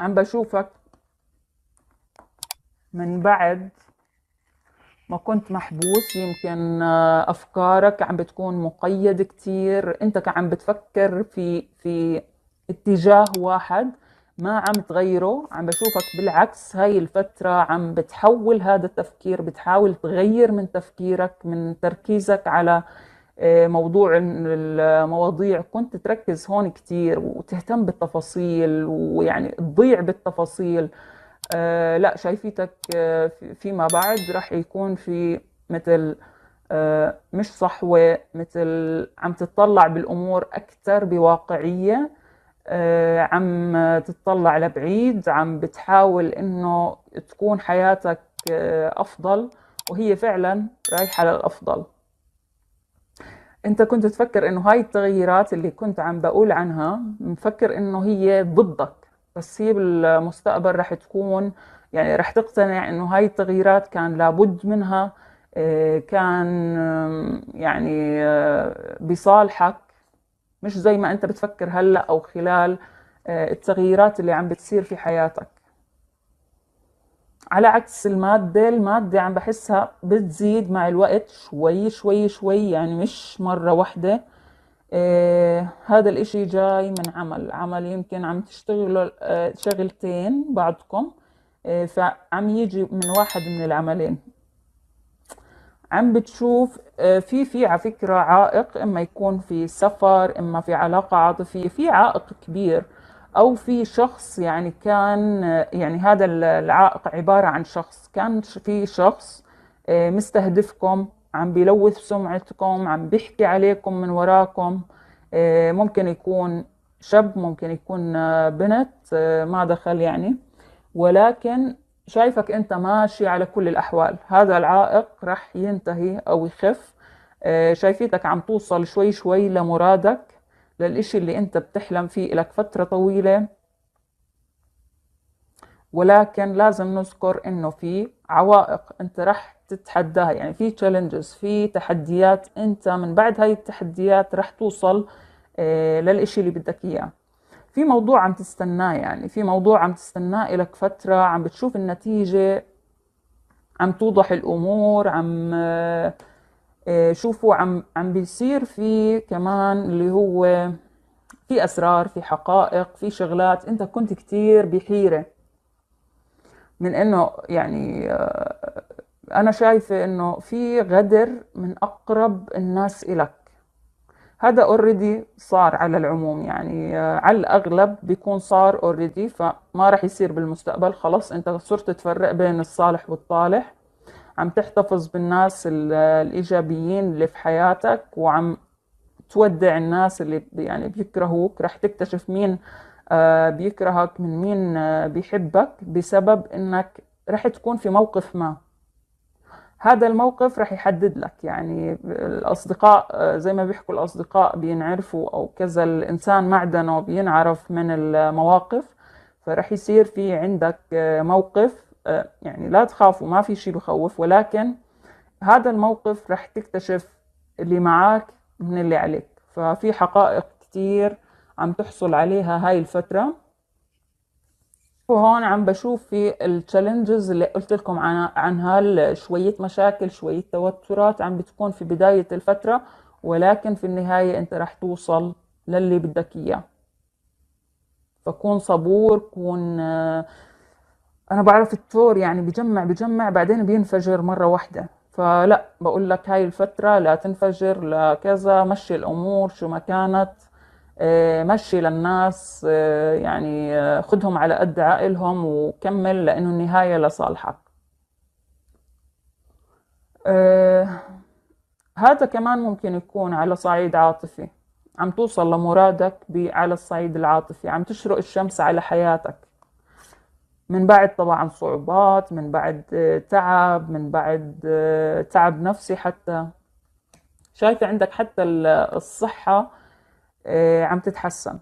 عم بشوفك من بعد ما كنت محبوس يمكن افكارك عم بتكون مقيد كتير انت عم بتفكر في في اتجاه واحد ما عم تغيره عم بشوفك بالعكس هاي الفترة عم بتحول هذا التفكير بتحاول تغير من تفكيرك من تركيزك على آه، موضوع المواضيع كنت تركز هون كتير وتهتم بالتفاصيل ويعني تضيع بالتفاصيل آه، لا شايفيتك آه، فيما بعد رح يكون في مثل مش صحوة مثل عم تتطلع بالأمور أكثر بواقعية عم تتطلع لبعيد عم بتحاول إنه تكون حياتك أفضل وهي فعلا رايحة للأفضل انت كنت تفكر انه هاي التغييرات اللي كنت عم بقول عنها مفكر انه هي ضدك بس هي بالمستقبل رح تكون يعني رح تقتنع انه هاي التغييرات كان لابد منها آه، كان يعني آه، بصالحك مش زي ما انت بتفكر هلا او خلال آه، التغييرات اللي عم بتصير في حياتك على عكس المادة المادة عم بحسها بتزيد مع الوقت شوي شوي شوي يعني مش مرة واحدة آه هذا الاشي جاي من عمل عمل يمكن عم تشتغلوا آه، شغلتين بعضكم آه فعم يجي من واحد من العملين عم بتشوف آه، في في على فكرة عائق اما يكون في سفر اما في علاقة عاطفية في عائق كبير او في شخص يعني كان يعني هذا العائق عباره عن شخص كان في شخص آه، مستهدفكم عم بيلوث سمعتكم عم بيحكي عليكم من وراكم آه، ممكن يكون شاب ممكن يكون آه، بنت ما دخل يعني ولكن شايفك انت ماشي على كل الاحوال هذا العائق رح ينتهي او يخف شايفيتك عم توصل شوي شوي لمرادك للإشي اللي أنت بتحلم فيه لك فترة طويلة ولكن لازم نذكر إنه في عوائق أنت رح تتحداها يعني في تشالنجز في تحديات أنت من بعد هاي التحديات رح توصل آه، للإشي اللي بدك إياه في موضوع عم تستناه يعني في موضوع عم تستناه لك فترة عم بتشوف النتيجة عم توضح الأمور عم آه، آه، شوفوا عم عم بيصير في كمان اللي هو في اسرار في حقائق في شغلات انت كنت كتير بحيره من انه يعني آه، انا شايفه انه في غدر من اقرب الناس الك هذا اوريدي صار على العموم يعني آه، على الاغلب بيكون صار اوريدي فما راح يصير بالمستقبل خلص انت صرت تفرق بين الصالح والطالح عم تحتفظ بالناس الايجابيين اللي في حياتك وعم تودع الناس اللي يعني بيكرهوك رح تكتشف مين آه، بيكرهك من مين آه، بيحبك بسبب انك رح تكون في موقف ما هذا الموقف رح يحدد لك يعني الأصدقاء آه، زي ما بيحكوا الأصدقاء بينعرفوا أو كذا الإنسان معدنه بينعرف من المواقف فرح يصير في عندك موقف آه، يعني لا تخافوا ما في شيء بخوف ولكن هذا الموقف رح تكتشف اللي معك من اللي عليك ففي حقائق كتير عم تحصل عليها هاي الفترة وهون عم بشوف في التشالنجز اللي قلت لكم عنها شوية مشاكل شوية توترات عم بتكون في بداية الفترة ولكن في النهاية انت رح توصل للي بدك اياه فكون صبور كون آه، انا بعرف الثور يعني بجمع بجمع بعدين بينفجر مره واحده فلا بقول لك هاي الفتره لا تنفجر لا كذا مشي الامور شو ما كانت آه، مشي للناس آه، يعني آه، خدهم على قد عقلهم وكمل لانه النهايه لصالحك هذا كمان ممكن يكون على صعيد عاطفي عم توصل لمرادك على الصعيد العاطفي عم تشرق الشمس على حياتك من بعد طبعا صعوبات من بعد آه، تعب من بعد آه، تعب نفسي حتى شايفة عندك حتى الصحة آه، عم تتحسن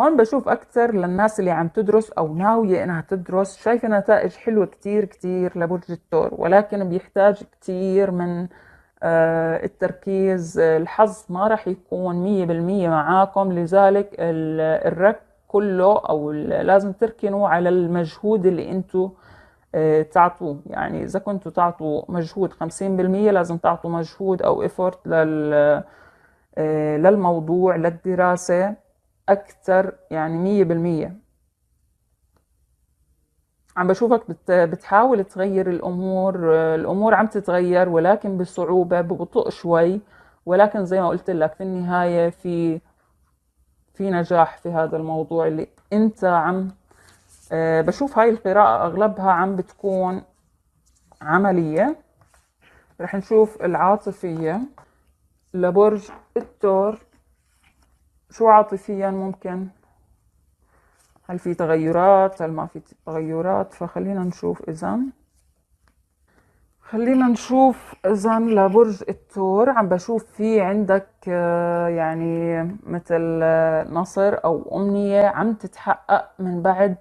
هون بشوف أكثر للناس اللي عم تدرس أو ناوية إنها تدرس شايفة نتائج حلوة كتير كتير لبرج الثور ولكن بيحتاج كتير من التركيز الحظ ما راح يكون مية بالمية معاكم لذلك الركز كله او لازم تركنوا على المجهود اللي انتوا آه، تعطوه يعني اذا كنتوا تعطوا مجهود 50% لازم تعطوا مجهود او ايفورت لل آه، للموضوع للدراسة أكثر يعني مية بالمية عم بشوفك بتحاول تغير الأمور آه، الأمور عم تتغير ولكن بصعوبة ببطء شوي ولكن زي ما قلت لك في النهاية في في نجاح في هذا الموضوع اللي انت عم آه، بشوف هاي القراءة أغلبها عم بتكون عملية رح نشوف العاطفية لبرج التور شو عاطفيا ممكن هل في تغيرات هل ما في تغيرات فخلينا نشوف إذا خلينا نشوف اذا لبرج الثور عم بشوف في عندك آه، يعني مثل آه، نصر او امنية عم تتحقق من بعد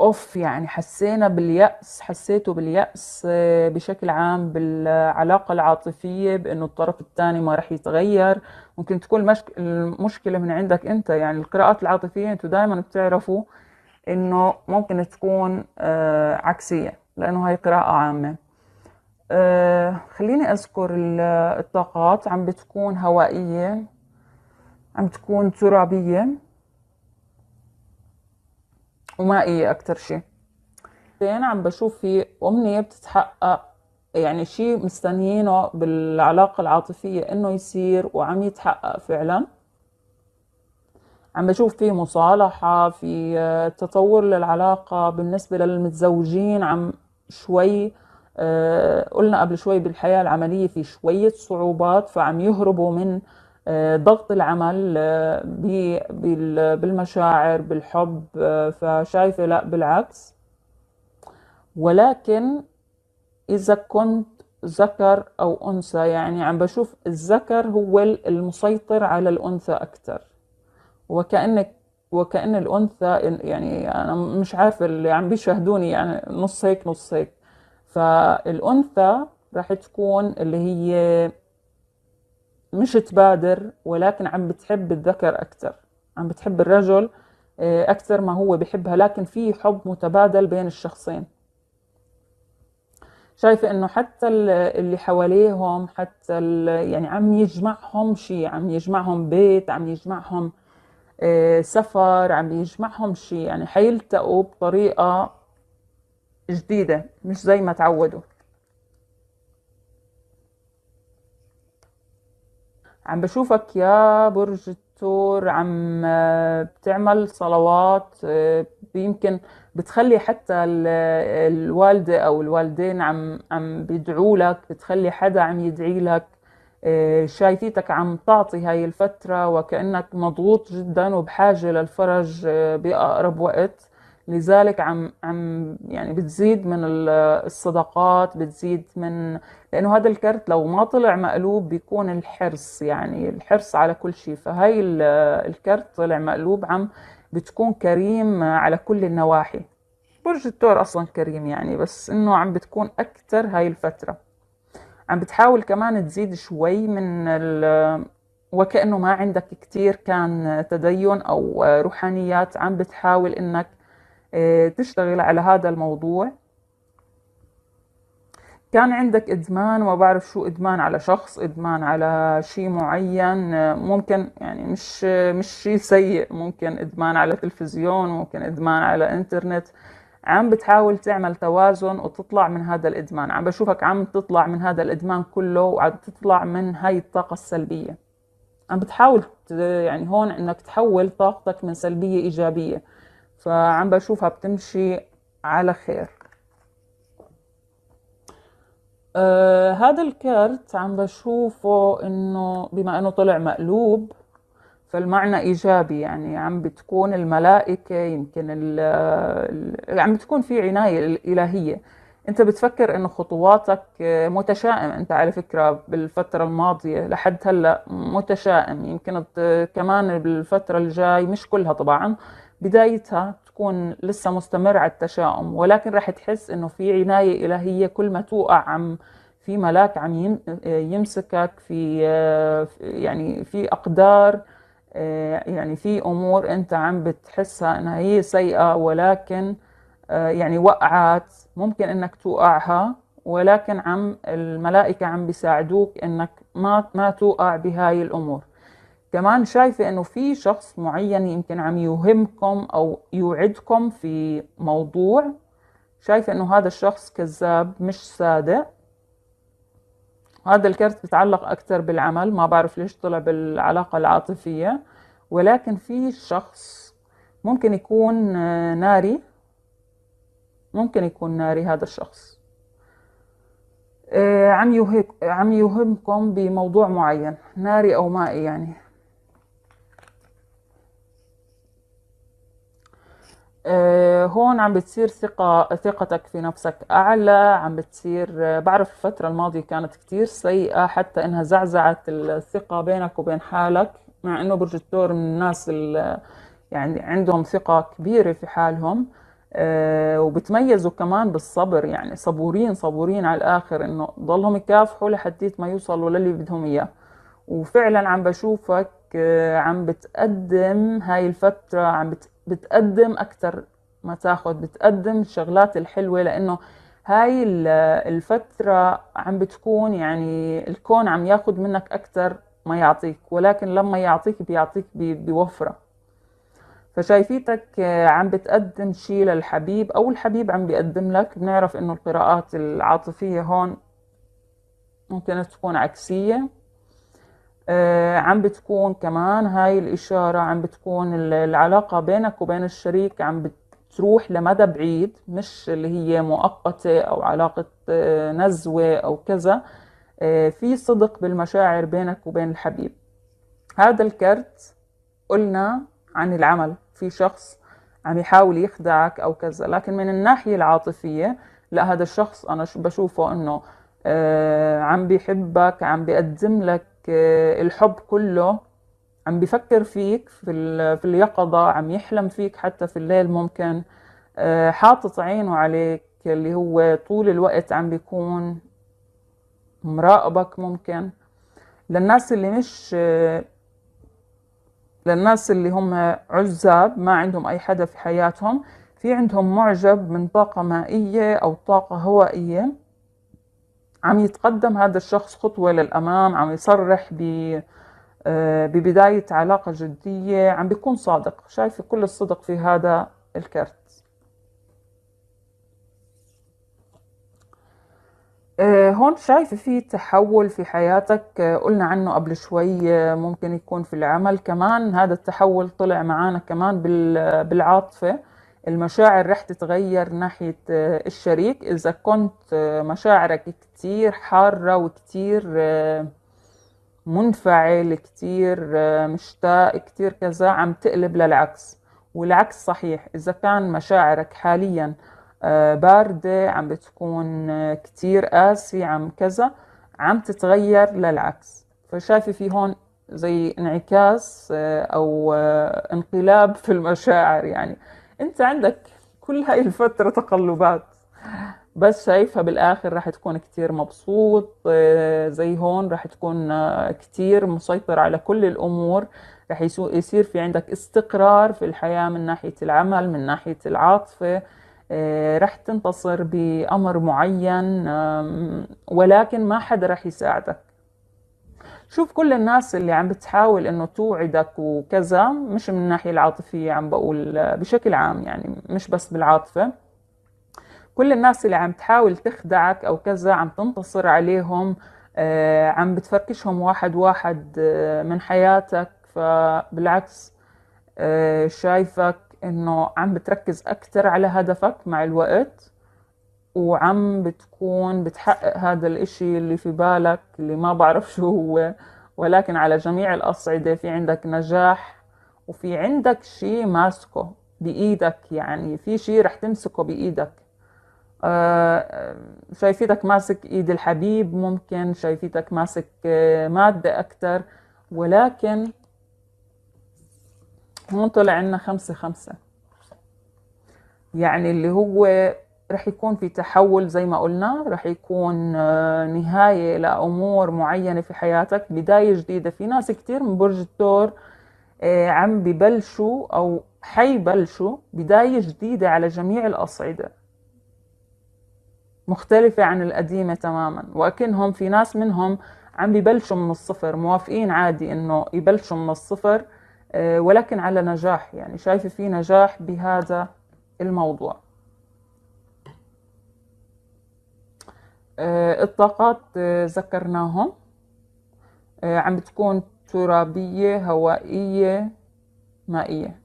اوف يعني حسينا باليأس حسيته باليأس آه، بشكل عام بالعلاقة العاطفية بانه الطرف الثاني ما رح يتغير ممكن تكون المشكلة من عندك انت يعني القراءات العاطفية انتوا دائما بتعرفوا انه ممكن تكون عكسية لانه هاي قراءة عامة آه، خليني أذكر الطاقات عم بتكون هوائية عم تكون ترابية ومائية أكتر شي بعدين عم بشوف في أمنية بتتحقق يعني شي مستنيينه بالعلاقة العاطفية إنه يصير وعم يتحقق فعلا عم بشوف في مصالحة في آه، تطور للعلاقة بالنسبة للمتزوجين عم شوي آه آه، قلنا قبل شوي بالحياة العملية في شوية صعوبات فعم يهربوا من آه، ضغط العمل آه، بالمشاعر بالحب فشايفة لا بالعكس ولكن إذا كنت ذكر أو أنثى يعني عم بشوف الذكر هو المسيطر على الأنثى أكثر وكأنك وكأن الأنثى يعني أنا مش عارفة اللي عم بيشاهدوني يعني نص هيك نص هيك فالأنثى راح تكون اللي هي مش تبادر ولكن عم بتحب الذكر أكثر عم بتحب الرجل آه، أكثر ما هو بحبها لكن في حب متبادل بين الشخصين شايفة إنه حتى اللي حواليهم حتى يعني عم يجمعهم شيء عم يجمعهم بيت عم يجمعهم آه، سفر عم يجمعهم شيء يعني حيلتقوا بطريقة جديدة مش زي ما تعودوا عم بشوفك يا برج الثور عم آه، بتعمل صلوات آه، يمكن بتخلي حتى آه، الوالدة أو الوالدين عم عم بيدعوا لك بتخلي حدا عم يدعي لك شايفيتك عم تعطي هاي الفترة وكأنك مضغوط جدا وبحاجة للفرج بأقرب وقت لذلك عم عم يعني بتزيد من الصدقات بتزيد من لانه هذا الكرت لو ما طلع مقلوب بيكون الحرص يعني الحرص على كل شيء فهي الكرت طلع مقلوب عم بتكون كريم على كل النواحي برج الثور اصلا كريم يعني بس انه عم بتكون اكثر هاي الفتره عم بتحاول كمان تزيد شوي من وكأنه ما عندك كتير كان تدين أو روحانيات عم بتحاول إنك إيه، تشتغل على هذا الموضوع كان عندك ادمان وما بعرف شو ادمان على شخص ادمان على شيء معين ممكن يعني مش مش شيء سيء ممكن ادمان على تلفزيون ممكن ادمان على انترنت عم بتحاول تعمل توازن وتطلع من هذا الادمان عم بشوفك عم تطلع من هذا الادمان كله وعم تطلع من هاي الطاقه السلبيه عم بتحاول يعني هون انك تحول طاقتك من سلبيه ايجابيه فعم بشوفها بتمشي على خير آه هذا الكارت عم بشوفه انه بما انه طلع مقلوب فالمعنى ايجابي يعني عم بتكون الملائكه يمكن الـ الـ عم بتكون في عنايه الالهيه انت بتفكر انه خطواتك آه، متشائم انت على فكره بالفتره الماضيه لحد هلا متشائم يمكن كمان بالفتره الجاي مش كلها طبعا بدايتها تكون لسه مستمر على التشاؤم ولكن راح تحس انه في عناية الهية كل ما توقع عم في ملاك عم يمسكك في يعني في اقدار آه، يعني في امور انت عم بتحسها انها هي سيئة ولكن آه، يعني وقعت ممكن انك توقعها ولكن عم الملائكة عم بيساعدوك انك ما ما توقع بهاي الامور كمان شايفة انه في شخص معين يمكن عم يوهمكم او يوعدكم في موضوع شايفة انه هذا الشخص كذاب مش صادق هذا الكرت بتعلق اكثر بالعمل ما بعرف ليش طلع بالعلاقة العاطفية ولكن في شخص ممكن يكون آه، ناري ممكن يكون ناري هذا الشخص آه، عم يوهمكم بموضوع معين ناري او مائي يعني آه، هون عم بتصير ثقة ثقتك في نفسك أعلى عم بتصير آه، بعرف الفترة الماضية كانت كتير سيئة حتى إنها زعزعت الثقة بينك وبين حالك مع إنه برج الثور من الناس اللي يعني عندهم ثقة كبيرة في حالهم آه، وبتميزوا كمان بالصبر يعني صبورين صبورين على الآخر إنه ضلهم يكافحوا لحديت ما يوصلوا للي بدهم إياه وفعلا عم بشوفك عم بتقدم هاي الفترة عم بتقدم بتقدم اكتر ما تاخد بتقدم الشغلات الحلوة لانه هاي الفترة عم بتكون يعني الكون عم ياخد منك اكتر ما يعطيك ولكن لما يعطيك بيعطيك بوفرة فشايفيتك آه، عم بتقدم شيء للحبيب او الحبيب عم بيقدم لك بنعرف انه القراءات العاطفية هون ممكن تكون عكسية آه، عم بتكون كمان هاي الإشارة عم بتكون العلاقة بينك وبين الشريك عم بتروح لمدى بعيد مش اللي هي مؤقتة أو علاقة آه، نزوة أو كذا آه، في صدق بالمشاعر بينك وبين الحبيب هذا الكرت قلنا عن العمل في شخص عم يحاول يخدعك أو كذا لكن من الناحية العاطفية لا هذا الشخص أنا بشوفه أنه عم بيحبك عم بيقدم لك آه، الحب كله عم بفكر فيك في, في اليقظة عم يحلم فيك حتى في الليل ممكن آه، حاطط عينه عليك اللي هو طول الوقت عم بيكون مراقبك ممكن للناس اللي مش آه، للناس اللي هم عزاب ما عندهم أي حدا في حياتهم في عندهم معجب من طاقة مائية أو طاقة هوائية عم يتقدم هذا الشخص خطوة للأمام عم يصرح ب آه، ببداية علاقة جدية عم بيكون صادق شايفة كل الصدق في هذا الكرت آه، هون شايفة في تحول في حياتك آه، قلنا عنه قبل شوي ممكن يكون في العمل كمان هذا التحول طلع معانا كمان بالعاطفة المشاعر رح تتغير ناحية آه، الشريك إذا كنت آه، مشاعرك كتير حارة وكتير آه، منفعل كتير مشتاق كتير كذا عم تقلب للعكس والعكس صحيح إذا كان مشاعرك حاليا باردة عم بتكون كتير قاسية عم كذا عم تتغير للعكس فشايفة في هون زي انعكاس أو انقلاب في المشاعر يعني انت عندك كل هاي الفترة تقلبات بس شايفها بالاخر راح تكون كتير مبسوط آه، زي هون راح تكون آه، كتير مسيطر على كل الامور راح يصير في عندك استقرار في الحياة من ناحية العمل من ناحية العاطفة آه، راح تنتصر بأمر معين ولكن ما حدا راح يساعدك شوف كل الناس اللي عم بتحاول انه توعدك وكذا مش من الناحيه العاطفيه عم بقول آه، بشكل عام يعني مش بس بالعاطفه كل الناس اللي عم تحاول تخدعك او كذا عم تنتصر عليهم آه، عم بتفركشهم واحد واحد آه، من حياتك فبالعكس شايفك انه عم بتركز اكثر على هدفك مع الوقت وعم بتكون بتحقق هذا الإشي اللي في بالك اللي ما بعرف شو هو ولكن على جميع الأصعدة في عندك نجاح وفي عندك شيء ماسكه بإيدك يعني في شيء رح تمسكه بإيدك شايفتك آه، شايفيتك ماسك إيد الحبيب ممكن شايفيتك ماسك آه، مادة أكتر ولكن هون طلع عنا خمسة خمسة يعني اللي هو رح يكون في تحول زي ما قلنا رح يكون آه، نهاية لأمور معينة في حياتك بداية جديدة في ناس كتير من برج الثور آه، عم ببلشوا أو حيبلشوا بداية جديدة على جميع الأصعدة مختلفة عن القديمة تماما وأكنهم في ناس منهم عم ببلشوا من الصفر موافقين عادي إنه يبلشوا من الصفر آه، ولكن على نجاح يعني شايفة في نجاح بهذا الموضوع الطاقات آه، آه، ذكرناهم آه، عم بتكون ترابية هوائية مائية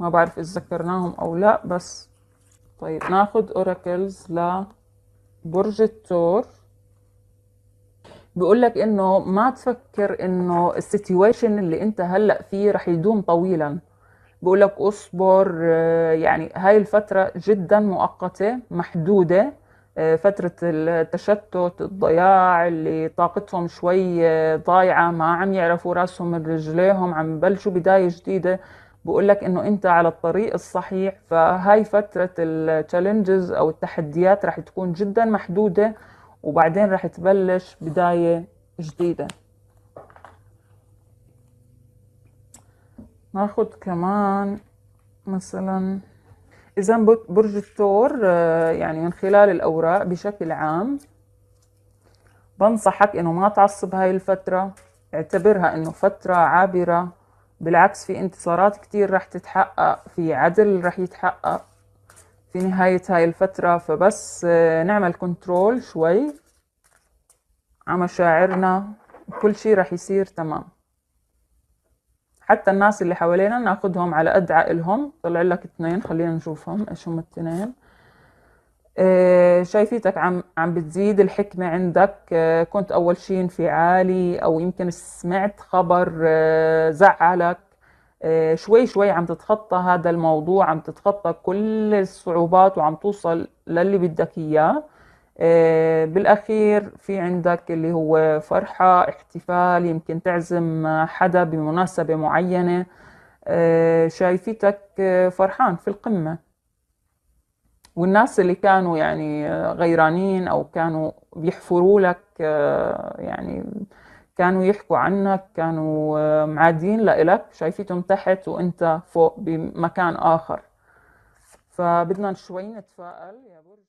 ما بعرف إذا ذكرناهم أو لا بس طيب ناخد أوراكلز لبرج الثور بيقول لك انه ما تفكر انه السيتويشن اللي انت هلا فيه رح يدوم طويلا بقول لك اصبر يعني هاي الفتره جدا مؤقته محدوده فترة التشتت الضياع اللي طاقتهم شوي ضايعة ما عم يعرفوا راسهم من رجليهم عم بلشوا بداية جديدة بقول لك انه انت على الطريق الصحيح فهاي فترة التشالنجز او التحديات رح تكون جدا محدودة وبعدين رح تبلش بداية جديدة ناخد كمان مثلا إذا برج الثور آه، يعني من خلال الأوراق بشكل عام بنصحك إنه ما تعصب هاي الفترة اعتبرها إنه فترة عابرة بالعكس في انتصارات كتير رح تتحقق في عدل رح يتحقق في نهاية هاي الفترة فبس آه، نعمل كنترول شوي على مشاعرنا وكل شي رح يصير تمام حتى الناس اللي حوالينا ناخدهم على قد عقلهم طلع لك اثنين خلينا نشوفهم ايش هم الاثنين اه شايفيتك عم عم بتزيد الحكمة عندك اه كنت أول شيء انفعالي أو يمكن سمعت خبر اه زعلك إيه، شوي شوي عم تتخطى هذا الموضوع عم تتخطى كل الصعوبات وعم توصل للي بدك إياه آه، بالأخير في عندك اللي هو فرحة احتفال يمكن تعزم حدا بمناسبة معينة آه، شايفتك آه، فرحان في القمة والناس اللي كانوا يعني غيرانين أو كانوا بيحفروا لك يعني كانوا يحكوا عنك كانوا معادين لإلك شايفيتهم تحت وانت فوق بمكان آخر فبدنا شوي نتفائل يا برج